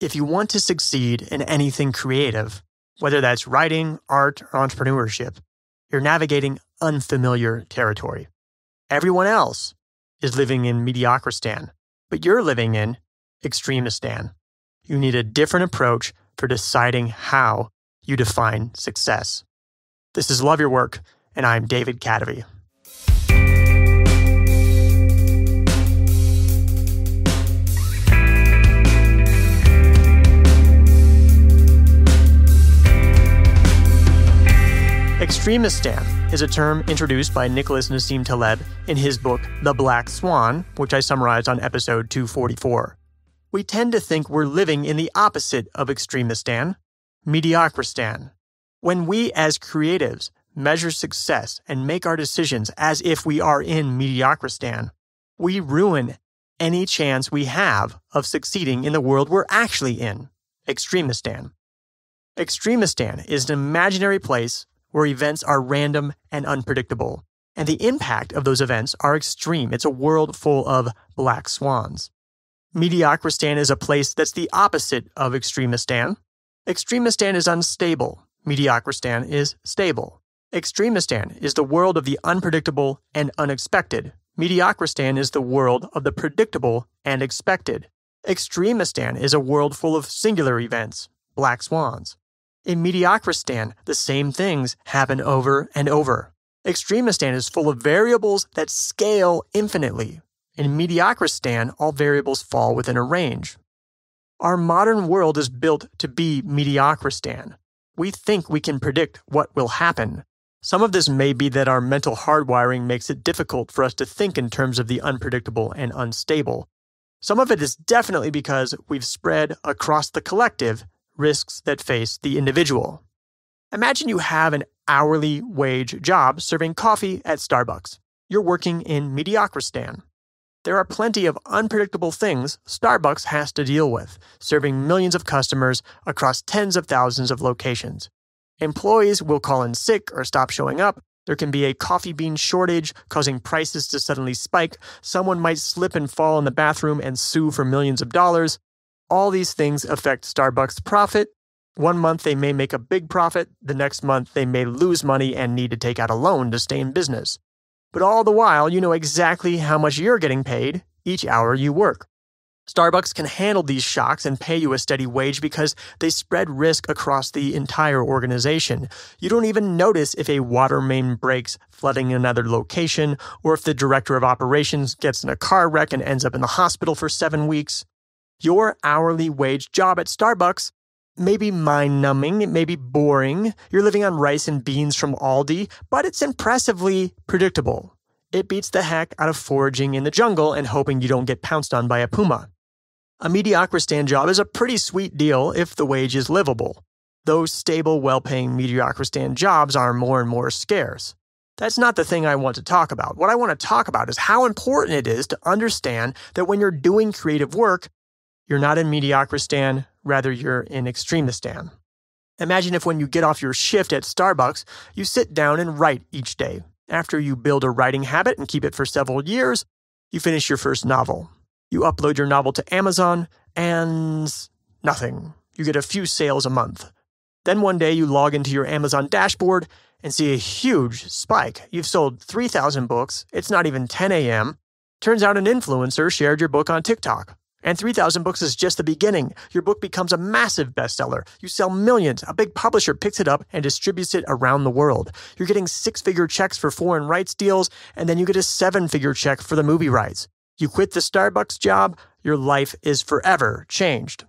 If you want to succeed in anything creative, whether that's writing, art, or entrepreneurship, you're navigating unfamiliar territory. Everyone else is living in mediocristan, but you're living in extremistan. You need a different approach for deciding how you define success. This is Love Your Work, and I'm David Cadavy. Extremistan is a term introduced by Nicholas Nassim Taleb in his book The Black Swan, which I summarized on episode 244. We tend to think we're living in the opposite of extremistan, mediocristan. When we as creatives measure success and make our decisions as if we are in mediocristan, we ruin any chance we have of succeeding in the world we're actually in, extremistan. Extremistan is an imaginary place where events are random and unpredictable. And the impact of those events are extreme. It's a world full of black swans. Mediocristan is a place that's the opposite of extremistan. Extremistan is unstable. Mediocristan is stable. Extremistan is the world of the unpredictable and unexpected. Mediocristan is the world of the predictable and expected. Extremistan is a world full of singular events, black swans. In Mediocristan, the same things happen over and over. Extremistan is full of variables that scale infinitely. In Mediocristan, all variables fall within a range. Our modern world is built to be Mediocristan. We think we can predict what will happen. Some of this may be that our mental hardwiring makes it difficult for us to think in terms of the unpredictable and unstable. Some of it is definitely because we've spread across the collective risks that face the individual. Imagine you have an hourly wage job serving coffee at Starbucks. You're working in Mediocristan. There are plenty of unpredictable things Starbucks has to deal with, serving millions of customers across tens of thousands of locations. Employees will call in sick or stop showing up. There can be a coffee bean shortage, causing prices to suddenly spike. Someone might slip and fall in the bathroom and sue for millions of dollars. All these things affect Starbucks' profit. One month they may make a big profit, the next month they may lose money and need to take out a loan to stay in business. But all the while, you know exactly how much you're getting paid each hour you work. Starbucks can handle these shocks and pay you a steady wage because they spread risk across the entire organization. You don't even notice if a water main breaks, flooding another location, or if the director of operations gets in a car wreck and ends up in the hospital for seven weeks. Your hourly wage job at Starbucks may be mind numbing, it may be boring. You're living on rice and beans from Aldi, but it's impressively predictable. It beats the heck out of foraging in the jungle and hoping you don't get pounced on by a puma. A stand job is a pretty sweet deal if the wage is livable. Those stable, well paying stand jobs are more and more scarce. That's not the thing I want to talk about. What I want to talk about is how important it is to understand that when you're doing creative work, you're not in mediocristan, rather, you're in extremistan. Imagine if when you get off your shift at Starbucks, you sit down and write each day. After you build a writing habit and keep it for several years, you finish your first novel. You upload your novel to Amazon, and nothing. You get a few sales a month. Then one day you log into your Amazon dashboard and see a huge spike. You've sold 3,000 books. It's not even 10 a.m. Turns out an influencer shared your book on TikTok. And 3,000 books is just the beginning. Your book becomes a massive bestseller. You sell millions. A big publisher picks it up and distributes it around the world. You're getting six figure checks for foreign rights deals, and then you get a seven figure check for the movie rights. You quit the Starbucks job, your life is forever changed.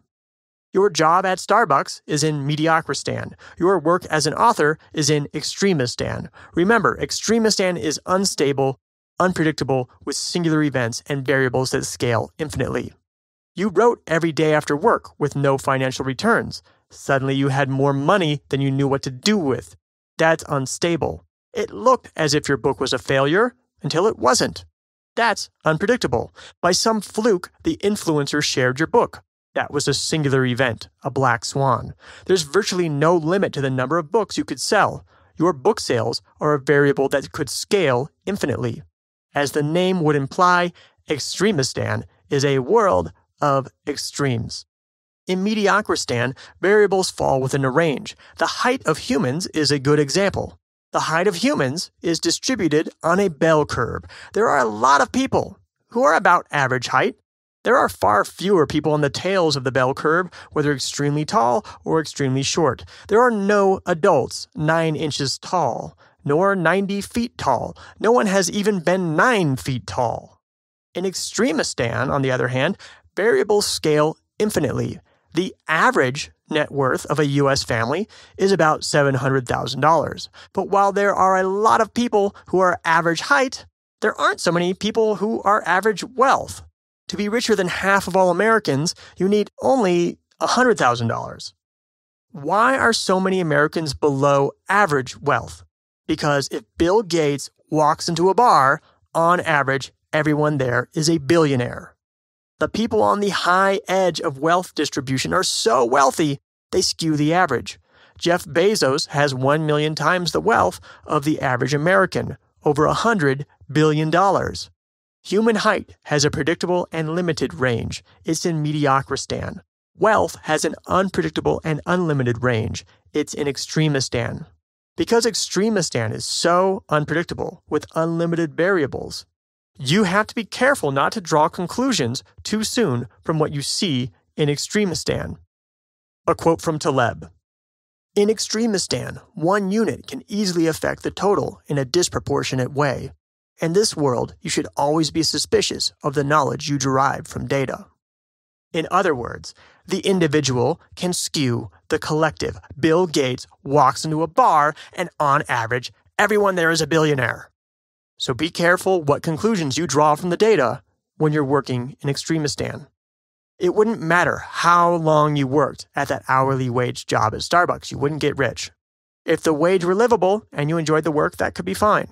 Your job at Starbucks is in Mediocristan. Your work as an author is in Extremistan. Remember, Extremistan is unstable, unpredictable, with singular events and variables that scale infinitely. You wrote every day after work with no financial returns. Suddenly you had more money than you knew what to do with. That's unstable. It looked as if your book was a failure until it wasn't. That's unpredictable. By some fluke, the influencer shared your book. That was a singular event, a black swan. There's virtually no limit to the number of books you could sell. Your book sales are a variable that could scale infinitely. As the name would imply, Extremistan is a world of extremes. In Mediocristan, variables fall within a range. The height of humans is a good example. The height of humans is distributed on a bell curve. There are a lot of people who are about average height. There are far fewer people on the tails of the bell curve, whether extremely tall or extremely short. There are no adults 9 inches tall, nor 90 feet tall. No one has even been 9 feet tall. In extremistan, on the other hand, variables scale infinitely. The average net worth of a U.S. family is about $700,000. But while there are a lot of people who are average height, there aren't so many people who are average wealth. To be richer than half of all Americans, you need only $100,000. Why are so many Americans below average wealth? Because if Bill Gates walks into a bar, on average, everyone there is a billionaire. The people on the high edge of wealth distribution are so wealthy, they skew the average. Jeff Bezos has 1 million times the wealth of the average American, over $100 billion. Human height has a predictable and limited range. It's in mediocristan. Wealth has an unpredictable and unlimited range. It's in extremistan. Because extremistan is so unpredictable with unlimited variables, you have to be careful not to draw conclusions too soon from what you see in Extremistan. A quote from Taleb In Extremistan, one unit can easily affect the total in a disproportionate way. In this world, you should always be suspicious of the knowledge you derive from data. In other words, the individual can skew the collective. Bill Gates walks into a bar, and on average, everyone there is a billionaire. So be careful what conclusions you draw from the data when you're working in Extremistan. It wouldn't matter how long you worked at that hourly wage job at Starbucks, you wouldn't get rich. If the wage were livable and you enjoyed the work, that could be fine.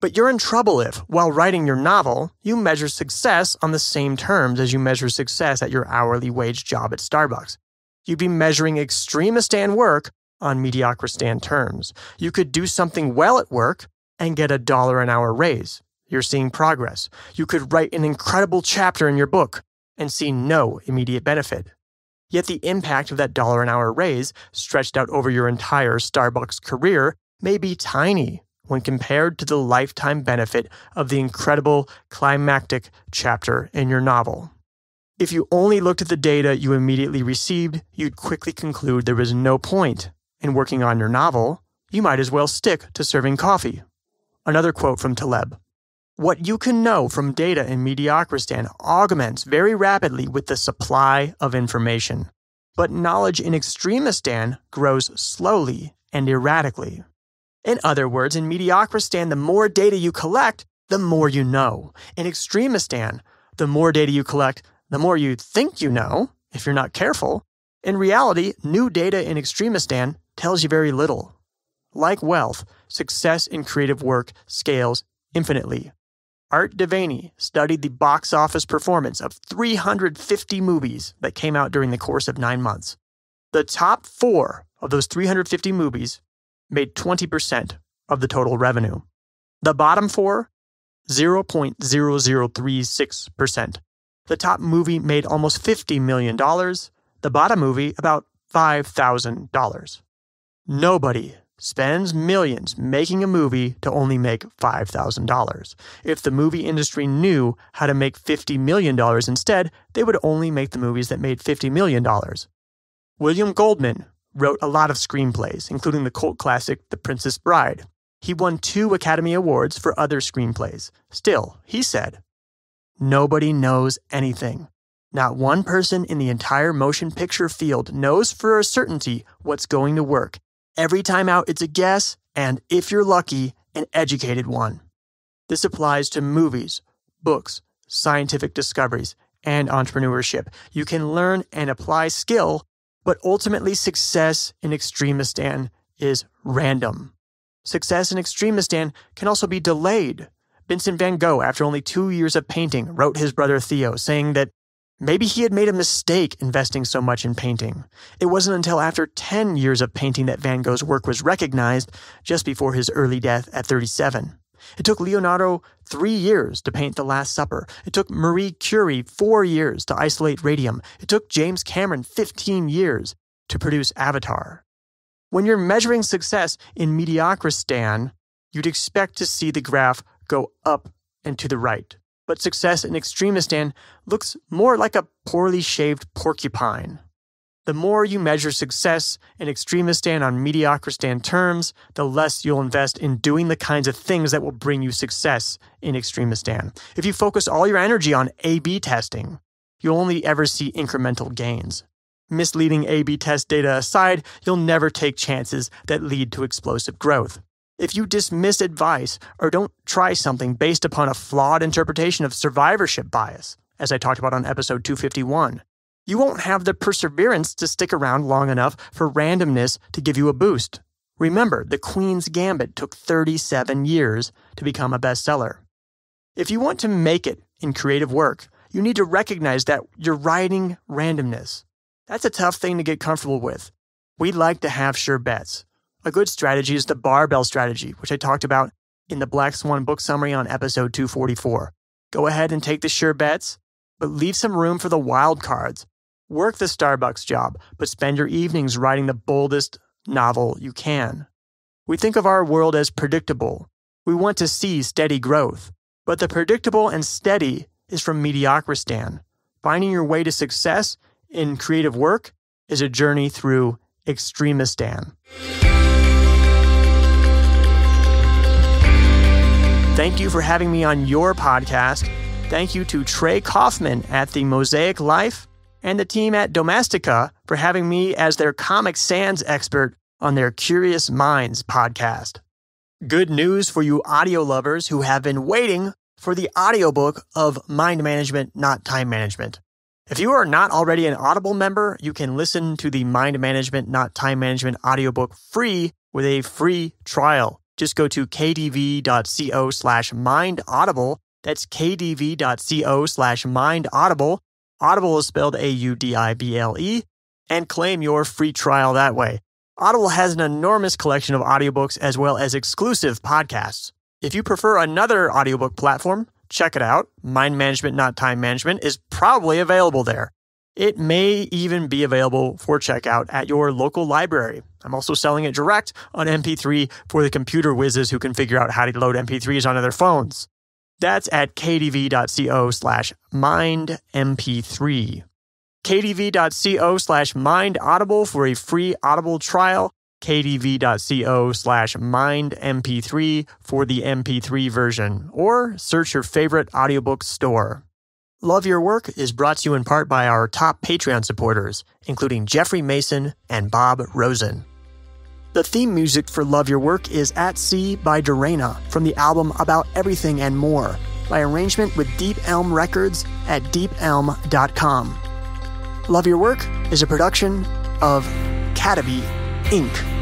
But you're in trouble if, while writing your novel, you measure success on the same terms as you measure success at your hourly wage job at Starbucks. You'd be measuring extremistan work on mediocristan terms. You could do something well at work and get a dollar an hour raise. You're seeing progress. You could write an incredible chapter in your book and see no immediate benefit. Yet the impact of that dollar an hour raise, stretched out over your entire Starbucks career, may be tiny when compared to the lifetime benefit of the incredible climactic chapter in your novel. If you only looked at the data you immediately received, you'd quickly conclude there was no point in working on your novel. You might as well stick to serving coffee. Another quote from Taleb What you can know from data in Mediocristan augments very rapidly with the supply of information, but knowledge in Extremistan grows slowly and erratically. In other words, in Mediocristan, the more data you collect, the more you know. In Extremistan, the more data you collect, the more you think you know, if you're not careful. In reality, new data in Extremistan tells you very little. Like wealth, success in creative work scales infinitely. Art Devaney studied the box office performance of 350 movies that came out during the course of nine months. The top four of those 350 movies made 20% of the total revenue. The bottom four, 0.0036%. The top movie made almost $50 million, the bottom movie about $5,000. Nobody spends millions making a movie to only make $5,000. If the movie industry knew how to make $50 million instead, they would only make the movies that made $50 million. William Goldman wrote a lot of screenplays, including the cult classic The Princess Bride. He won two Academy Awards for other screenplays. Still, he said, Nobody knows anything. Not one person in the entire motion picture field knows for a certainty what's going to work Every time out, it's a guess, and if you're lucky, an educated one. This applies to movies, books, scientific discoveries, and entrepreneurship. You can learn and apply skill, but ultimately, success in Extremistan is random. Success in Extremistan can also be delayed. Vincent van Gogh, after only two years of painting, wrote his brother Theo, saying that Maybe he had made a mistake investing so much in painting. It wasn't until after 10 years of painting that Van Gogh's work was recognized, just before his early death at 37. It took Leonardo three years to paint The Last Supper. It took Marie Curie four years to isolate radium. It took James Cameron 15 years to produce Avatar. When you're measuring success in Mediocristan, you'd expect to see the graph go up and to the right but success in extremistan looks more like a poorly shaved porcupine. The more you measure success in extremistan on mediocristan terms, the less you'll invest in doing the kinds of things that will bring you success in extremistan. If you focus all your energy on A B testing, you'll only ever see incremental gains. Misleading A B test data aside, you'll never take chances that lead to explosive growth. If you dismiss advice or don't try something based upon a flawed interpretation of survivorship bias, as I talked about on episode 251, you won't have the perseverance to stick around long enough for randomness to give you a boost. Remember, The Queen's Gambit took 37 years to become a bestseller. If you want to make it in creative work, you need to recognize that you're riding randomness. That's a tough thing to get comfortable with. We like to have sure bets. A good strategy is the barbell strategy, which I talked about in the Black Swan book summary on episode 244. Go ahead and take the sure bets, but leave some room for the wild cards. Work the Starbucks job, but spend your evenings writing the boldest novel you can. We think of our world as predictable. We want to see steady growth, but the predictable and steady is from Mediocristan. Finding your way to success in creative work is a journey through Extremistan. Thank you for having me on your podcast. Thank you to Trey Kaufman at The Mosaic Life and the team at Domestica for having me as their Comic Sans expert on their Curious Minds podcast. Good news for you audio lovers who have been waiting for the audiobook of Mind Management, Not Time Management. If you are not already an Audible member, you can listen to the Mind Management, Not Time Management audiobook free with a free trial. Just go to kdv.co slash mindaudible. That's kdv.co slash mindaudible. Audible is spelled A U D I B L E, and claim your free trial that way. Audible has an enormous collection of audiobooks as well as exclusive podcasts. If you prefer another audiobook platform, check it out. Mind Management Not Time Management is probably available there. It may even be available for checkout at your local library. I'm also selling it direct on MP3 for the computer whizzes who can figure out how to load MP3s onto their phones. That's at kdv.co slash mindmp3. kdv.co slash mindaudible for a free Audible trial. kdv.co slash mindmp3 for the MP3 version. Or search your favorite audiobook store. Love Your Work is brought to you in part by our top Patreon supporters, including Jeffrey Mason and Bob Rosen. The theme music for Love Your Work is At Sea by Dorena from the album About Everything and More by arrangement with Deep Elm Records at deepelm.com. Love Your Work is a production of Cadavy Inc.